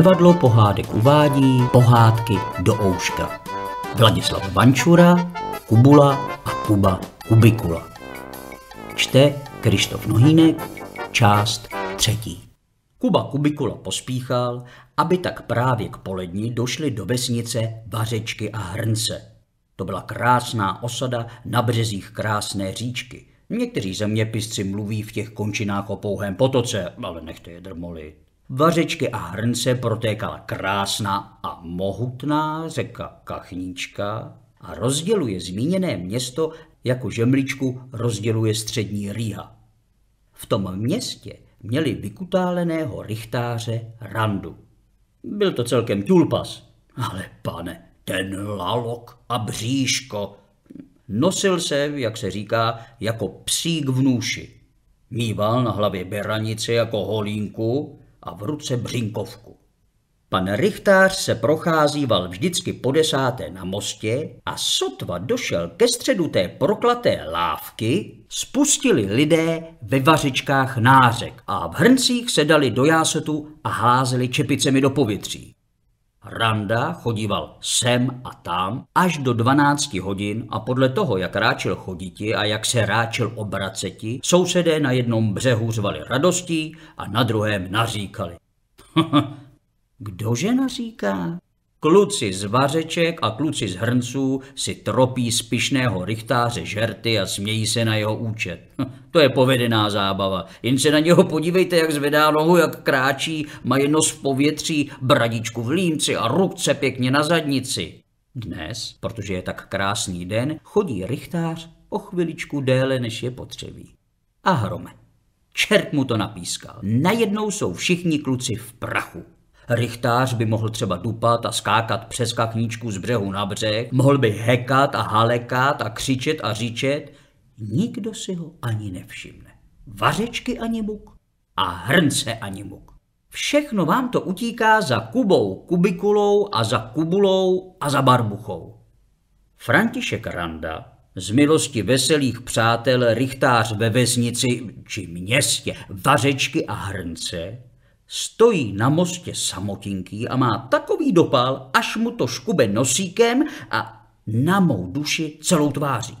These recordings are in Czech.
Divadlo pohádek uvádí pohádky do ouška. Vladislav Vančura, Kubula a Kuba Kubikula. Čte Krištof Nohýnek, část třetí. Kuba Kubikula pospíchal, aby tak právě k poledni došli do vesnice Vařečky a Hrnce. To byla krásná osada na březích krásné říčky. Někteří zeměpisci mluví v těch končinách o pouhém potoce, ale nechte je drmolit. Vařečky a hrnce protékala krásná a mohutná řeka Kachníčka a rozděluje zmíněné město jako žemličku rozděluje střední rýha. V tom městě měli vykutáleného richtáře Randu. Byl to celkem tulpas, ale pane, ten lalok a bříško. Nosil se, jak se říká, jako psík v nůši. Mýval na hlavě beranice jako holínku a v ruce břinkovku. Pan Richtář se procházíval vždycky po desáté na mostě a sotva došel ke středu té proklaté lávky, spustili lidé ve vařičkách nářek a v hrncích se dali do jásetu a házeli čepicemi do povětří. Randa chodíval sem a tam až do 12 hodin a podle toho, jak ráčil choditi a jak se ráčil obraceti, sousedé na jednom břehu zvali radostí a na druhém naříkali. Kdože naříká? Kluci z vařeček a kluci z hrnců si tropí z pišného žerty a smějí se na jeho účet. Hm, to je povedená zábava. Jen se na něho podívejte, jak zvedá nohu, jak kráčí, má jedno z povětří, bradičku v límci a rukce pěkně na zadnici. Dnes, protože je tak krásný den, chodí rychtář o chviličku déle, než je potřebí. A hrome. Čert mu to napískal. Najednou jsou všichni kluci v prachu. Richtář by mohl třeba dupat a skákat přes kakníčku z břehu na břeh, mohl by hekat a halekat a křičet a říčet, nikdo si ho ani nevšimne. Vařečky ani muk a hrnce ani muk. Všechno vám to utíká za Kubou, Kubikulou a za Kubulou a za Barbuchou. František Randa z milosti veselých přátel Richtář ve vesnici či městě Vařečky a Hrnce Stojí na mostě samotinký a má takový dopál, až mu to škube nosíkem a na mou duši celou tváří.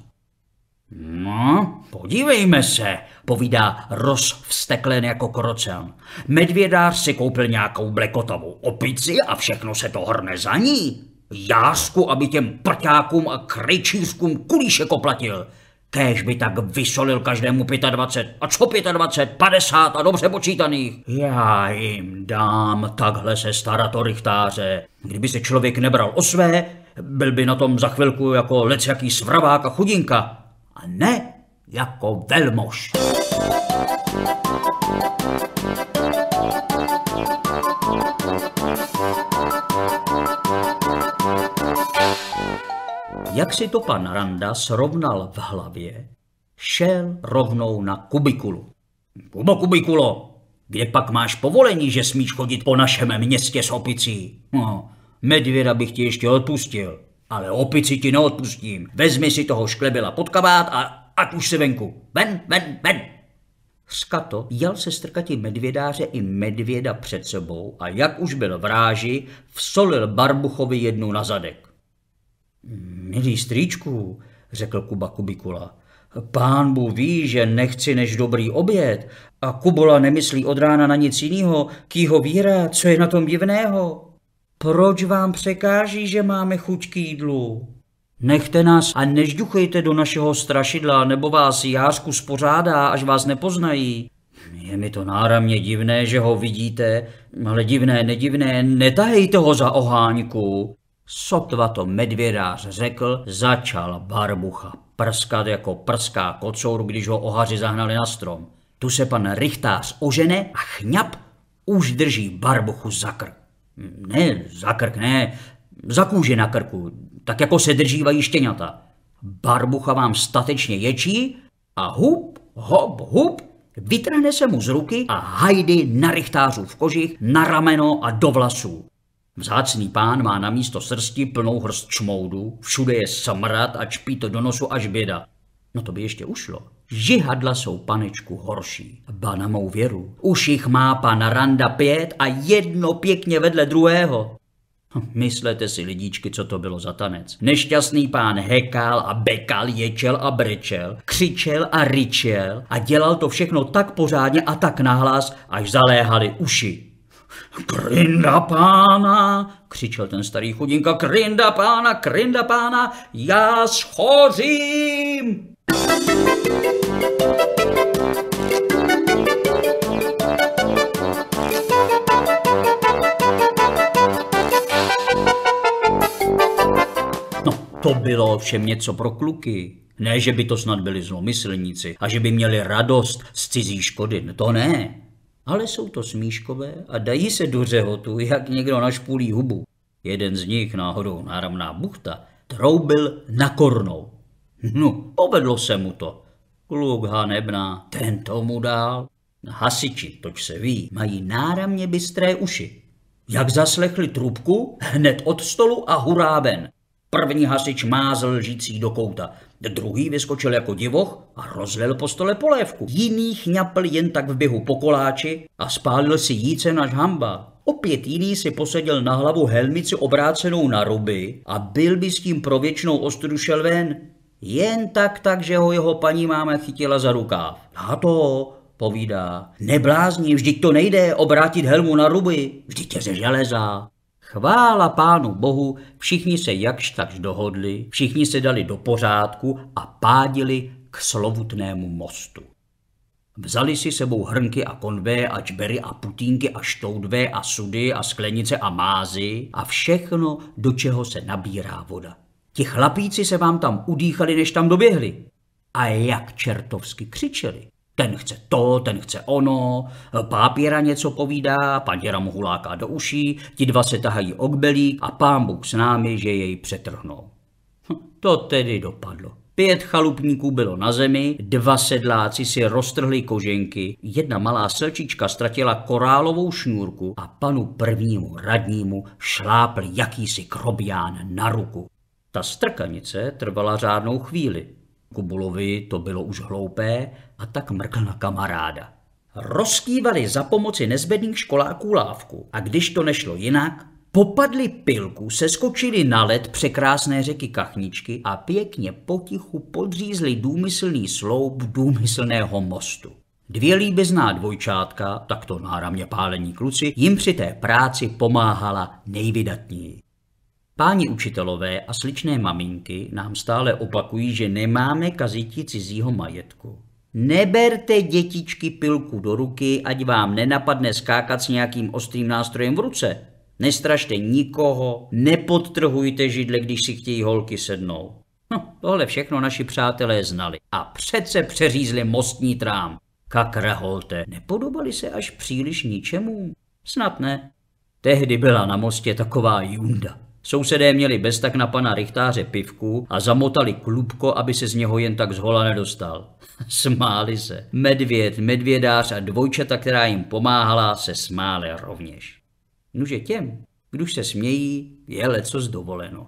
No, podívejme se, povídá rozvsteklen jako krocen. Medvědář si koupil nějakou blekotovou opici a všechno se to hrne za ní. Jásku, aby těm prťákům a kryčířkům kulíšek oplatil. Kéž by tak vysolil každému 25. A co 25? 50 a dobře počítaných. Já jim dám takhle se starat o rychtáře. Kdyby se člověk nebral o své, byl by na tom za chvilku jako jaký svravák a chudinka. A ne jako velmož. Thank you. jak si to pan Randa srovnal v hlavě, šel rovnou na kubikulu. Kubo, kubikulo, kde pak máš povolení, že smíš chodit po našem městě s opicí? No, medvěda bych ti ještě odpustil, ale opici ti neodpustím. Vezmi si toho šklebila, pod kabát a ať už se venku. Ven, ven, ven! Skato jel se strkati medvědáře i medvěda před sebou a jak už byl v ráži, vsolil Barbuchovi jednu na zadek. Milý strýčku, řekl Kuba Kubikula, pán Bu ví, že nechci než dobrý oběd a Kubola nemyslí od rána na nic jiného, kýho víra, co je na tom divného. Proč vám překáží, že máme chuť k jídlu? Nechte nás a nežduchejte do našeho strašidla, nebo vás jářku spořádá, až vás nepoznají. Je mi to náramně divné, že ho vidíte, ale divné, nedivné, netahejte ho za oháňku. Sotva to medvědář řekl, začal barbucha prskat jako prská kocour, když ho ohaři zahnali na strom. Tu se pan Richtář ožene a chňap už drží barbuchu za krk. Ne, za krk ne, za kůži na krku, tak jako se držívají štěňata. Barbucha vám statečně ječí a hup, hop, hup, vytrhne se mu z ruky a hajdy na richtářů v kožich, na rameno a do vlasů. Vzácný pán má na místo srsti plnou hrst čmoudu, všude je samrat a čpí to do nosu až běda. No to by ještě ušlo. Žihadla jsou panečku horší. Ba na mou věru. Už jich má pan Randa pět a jedno pěkně vedle druhého. Hm, myslete si, lidičky, co to bylo za tanec. Nešťastný pán hekal a bekal, ječel a brečel, křičel a ryčel a dělal to všechno tak pořádně a tak nahlas, až zaléhali uši. Krinda pána, křičel ten starý chudinka, krinda pána, krinda pána, já schořím. No, to bylo všem něco pro kluky. Ne, že by to snad byli zlomyslníci a že by měli radost z cizí škody, to ne ale jsou to smíškové a dají se do řehotu, jak někdo našpulí hubu. Jeden z nich, náhodou náramná buchta, troubil na kornou. No, povedlo se mu to. Kluk hanebná, ten tomu dál. Hasiči, toč se ví, mají náramně bystré uši. Jak zaslechli trubku, hned od stolu a hurá ven. První hasič mázl žicí do kouta. Druhý vyskočil jako divoch a rozlil po stole polévku. Jiný chňapl jen tak v běhu po koláči a spálil si jíce na hamba. Opět jiný si posadil na hlavu helmici obrácenou na ruby a byl by s tím pro věčnou ostudu šel ven. Jen tak tak, že ho jeho paní máma chytila za rukáv. A to, povídá, neblázni, vždyť to nejde obrátit helmu na ruby, vždyť je ze železa. Chvála pánu bohu, všichni se jakž takž dohodli, všichni se dali do pořádku a pádili k slovutnému mostu. Vzali si sebou hrnky a konvé a čbery a putínky a štoudvé a sudy a sklenice a mázy a všechno, do čeho se nabírá voda. Ti chlapíci se vám tam udýchali, než tam doběhli. A jak čertovsky křičeli. Ten chce to, ten chce ono, pápěra něco povídá, panděra mu huláká do uší, ti dva se tahají okbelík a pán Bůh s námi, že jej přetrhnou. Hm, to tedy dopadlo. Pět chalupníků bylo na zemi, dva sedláci si roztrhli koženky, jedna malá slčička ztratila korálovou šňůrku a panu prvnímu radnímu šlápl jakýsi krobián na ruku. Ta strkanice trvala řádnou chvíli, Kubulovi to bylo už hloupé a tak mrkl na kamaráda. Rozkývali za pomoci nezbedných školáků lávku a když to nešlo jinak, popadli pilku, seskočili na led překrásné řeky Kachničky a pěkně potichu podřízli důmyslný sloup důmyslného mostu. Dvě líbezná dvojčátka, takto náramně pálení kluci, jim při té práci pomáhala nejvydatněji. Páni učitelové a sličné maminky nám stále opakují, že nemáme kazití cizího majetku. Neberte dětičky pilku do ruky, ať vám nenapadne skákat s nějakým ostrým nástrojem v ruce. Nestrašte nikoho, nepodtrhujte židle, když si chtějí holky sednout. No, tohle všechno naši přátelé znali a přece přeřízli mostní trám. Kakraholte, nepodobali se až příliš ničemu? Snad ne. Tehdy byla na mostě taková junda. Sousedé měli bez tak na pana Richtáře pivku a zamotali klubko, aby se z něho jen tak zhola nedostal. Smáli se. Medvěd, medvědář a dvojčata, která jim pomáhala, se smáli rovněž. Nuže těm, když se smějí, je leco zdovoleno.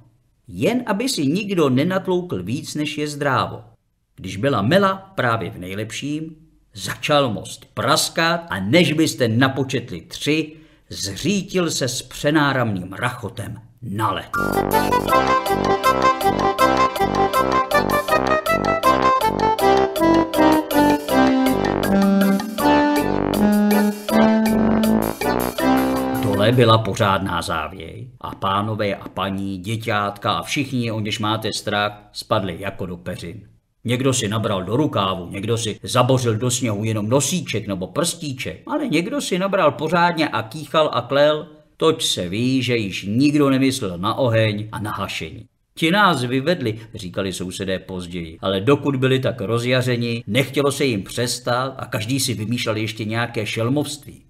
Jen aby si nikdo nenatloukl víc, než je zdrávo. Když byla Mela právě v nejlepším, začal most praskat a než byste napočetli tři, zřítil se s přenáramným rachotem na let. Dole byla pořádná závěj a pánové a paní, děťátka a všichni, o něž máte strach, spadli jako do peřin. Někdo si nabral do rukávu, někdo si zabořil do sněhu jenom nosíček nebo prstíček, ale někdo si nabral pořádně a kýchal a klel, Toť se ví, že již nikdo nemyslel na oheň a na hašení. Ti nás vyvedli, říkali sousedé později, ale dokud byli tak rozjařeni, nechtělo se jim přestat a každý si vymýšlel ještě nějaké šelmovství.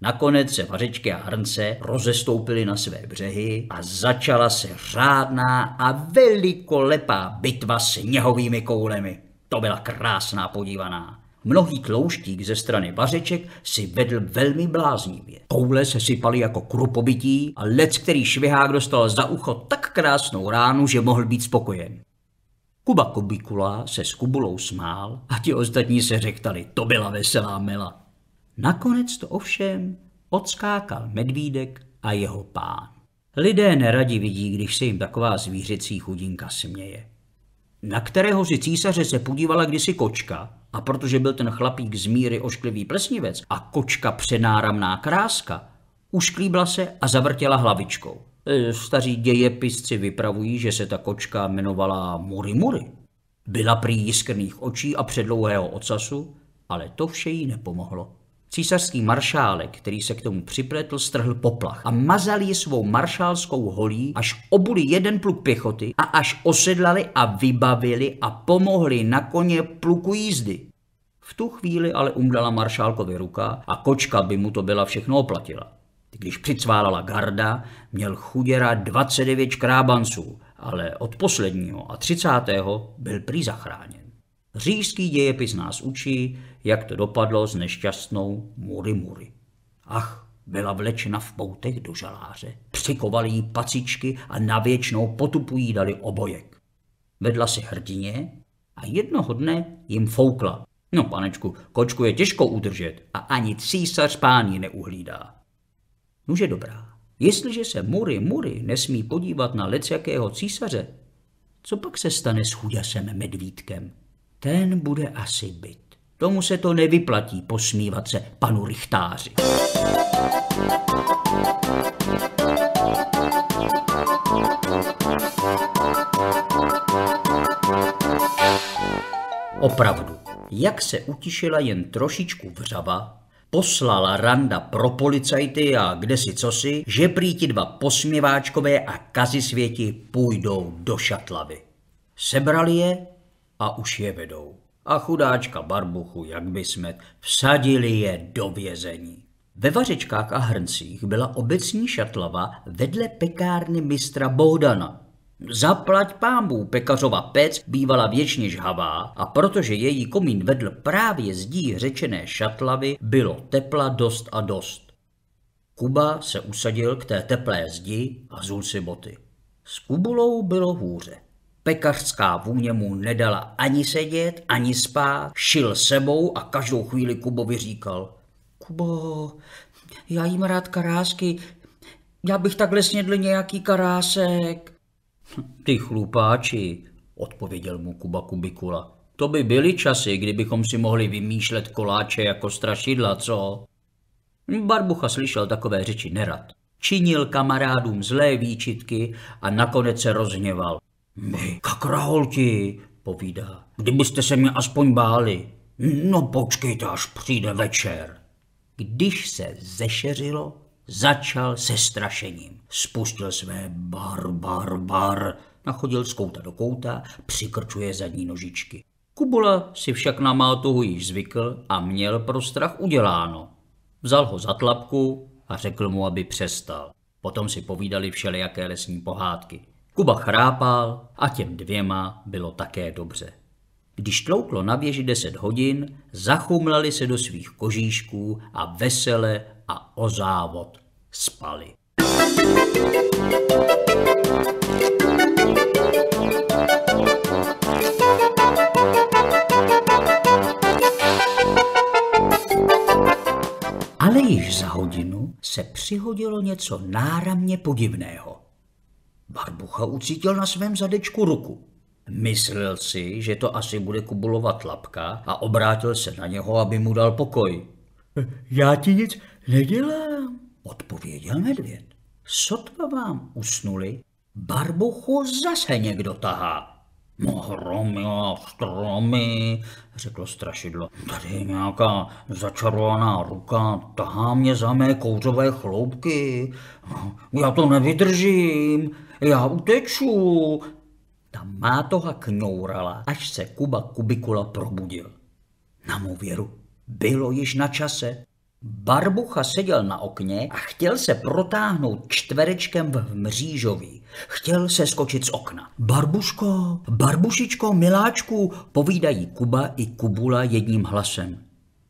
Nakonec se vařečky a hrnce rozestoupily na své břehy a začala se řádná a velikolepá bitva s sněhovými koulemi. To byla krásná podívaná. Mnohý tlouštík ze strany vařeček si vedl velmi bláznivě. Koule se sypaly jako krupobití a lec, který švihák dostal za ucho tak krásnou ránu, že mohl být spokojen. Kuba Kubikula se s Kubulou smál a ti ostatní se řektali, to byla veselá mela. Nakonec to ovšem odskákal medvídek a jeho pán. Lidé neradi vidí, když se jim taková zvířecí chudinka směje. Na kterého si císaře se podívala kdysi kočka a protože byl ten chlapík z míry ošklivý plesnivec a kočka přenáramná kráska, ušklíbla se a zavrtěla hlavičkou. E, staří dějepisci vypravují, že se ta kočka jmenovala Murimury. Byla prý jiskrných očí a předlouhého ocasu, ale to vše jí nepomohlo. Císařský maršálek, který se k tomu připletl, strhl poplach a mazal ji svou maršálskou holí, až obuli jeden pluk pěchoty a až osedlali a vybavili a pomohli na koně pluku jízdy. V tu chvíli ale umdala maršálkovi ruka a kočka by mu to byla všechno oplatila. Když přicválala garda, měl chuděra 29 krábanců, ale od posledního a 30. byl prý zachráněn. Říšský dějepis nás učí, jak to dopadlo s nešťastnou Mury Mury. Ach, byla vlečena v poutech do žaláře, přikovali jí pacičky a na věčnou potupu jí dali obojek. Vedla si hrdině a jednoho dne jim foukla. No, panečku, kočku je těžko udržet a ani císař pán ji neuhlídá. Nuže dobrá, jestliže se Mury Mury nesmí podívat na lec jakého císaře, co pak se stane s chudasem medvídkem? Ten bude asi byt. Tomu se to nevyplatí posmívat se panu Richtáři. Opravdu, jak se utišila jen trošičku vřava, poslala Randa pro policajty a kde si cosi, že prý ti dva posměváčkové a kazi světi půjdou do šatlavy. Sebrali je a už je vedou. A chudáčka Barbuchu, jak by jsme vsadili je do vězení. Ve vařečkách a hrncích byla obecní šatlava vedle pekárny mistra Bohdana. Zaplať pámbů, pekařova pec bývala věčně žhavá a protože její komín vedl právě zdí řečené šatlavy, bylo tepla dost a dost. Kuba se usadil k té teplé zdi a zul si boty. S Kubulou bylo hůře. Pekařská vůně mu nedala ani sedět, ani spát, šil sebou a každou chvíli Kubovi říkal. Kubo, já jím rád karásky, já bych takhle snědl nějaký karásek. Ty chlupáči, odpověděl mu Kuba Kubikula. To by byly časy, kdybychom si mohli vymýšlet koláče jako strašidla, co? Barbucha slyšel takové řeči nerad. Činil kamarádům zlé výčitky a nakonec se rozhněval. My, kakraholti, povídá, kdybyste se mě aspoň báli. No počkejte, až přijde večer. Když se zešeřilo, začal se strašením. Spustil své bar, bar, bar, nachodil z kouta do kouta, přikrčuje zadní nožičky. Kubula si však na mátohu již zvykl a měl pro strach uděláno. Vzal ho za tlapku a řekl mu, aby přestal. Potom si povídali všelijaké lesní pohádky. Kuba chrápal a těm dvěma bylo také dobře. Když tlouklo na věži deset hodin, zachumlali se do svých kožíšků a vesele a o závod spali. Ale již za hodinu se přihodilo něco náramně podivného. Barbucha ucítil na svém zadečku ruku. Myslel si, že to asi bude kubulovat lapka a obrátil se na něho, aby mu dal pokoj. Já ti nic nedělám, odpověděl medvěd. Sotva vám usnuli, barbuchu zase někdo tahá. No hromy a stromy, řeklo strašidlo. Tady je nějaká začarovaná ruka, tahá mě za mé kouřové chloupky. Já to nevydržím. Já uteču. Ta mátoha knourala, až se Kuba Kubikula probudil. Na mou věru, bylo již na čase. Barbucha seděl na okně a chtěl se protáhnout čtverečkem v mřížoví. Chtěl se skočit z okna. Barbuško, barbušičko, miláčku, povídají Kuba i Kubula jedním hlasem.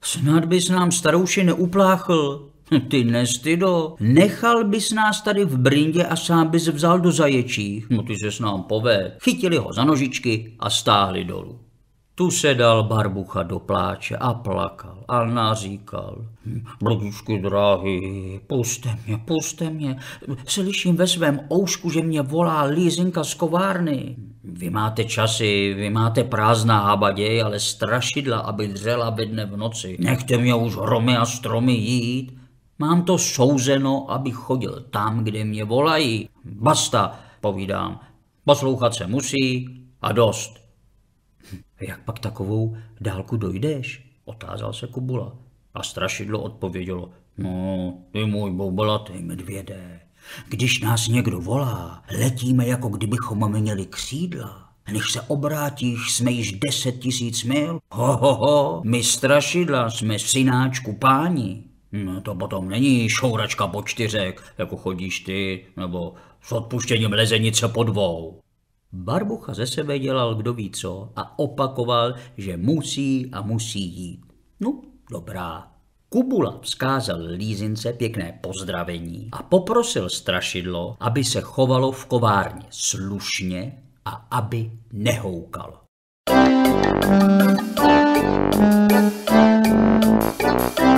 Snad bys nám starouši neupláchl. Ty nestydo, nechal bys nás tady v brindě a sám bys vzal do zaječích. No ty se s nám pové. Chytili ho za nožičky a stáhli dolů. Tu se dal Barbucha do pláče a plakal a naříkal. Hm, Bludičky dráhy, puste mě, puste mě. Slyším ve svém oušku, že mě volá Lízinka z kovárny. Vy máte časy, vy máte prázdná habaděj, ale strašidla, aby dřela ve dne v noci. Nechte mě už hromy a stromy jít. Mám to souzeno, abych chodil tam, kde mě volají. Basta, povídám. Poslouchat se musí a dost. Hm, jak pak takovou dálku dojdeš? Otázal se Kubula. A strašidlo odpovědělo. No, ty můj boubolatý medvěde. Když nás někdo volá, letíme jako kdybychom měli křídla. Než se obrátíš, jsme již deset tisíc mil. Ho, ho, ho, my strašidla jsme synáčku páni. No to potom není šouračka po čtyřek, jako chodíš ty, nebo s odpuštěním lezenice po dvou. Barbucha ze sebe dělal kdo ví co a opakoval, že musí a musí jít. No, dobrá. Kubula vzkázal lízince pěkné pozdravení a poprosil strašidlo, aby se chovalo v kovárně slušně a aby nehoukalo. Thank you.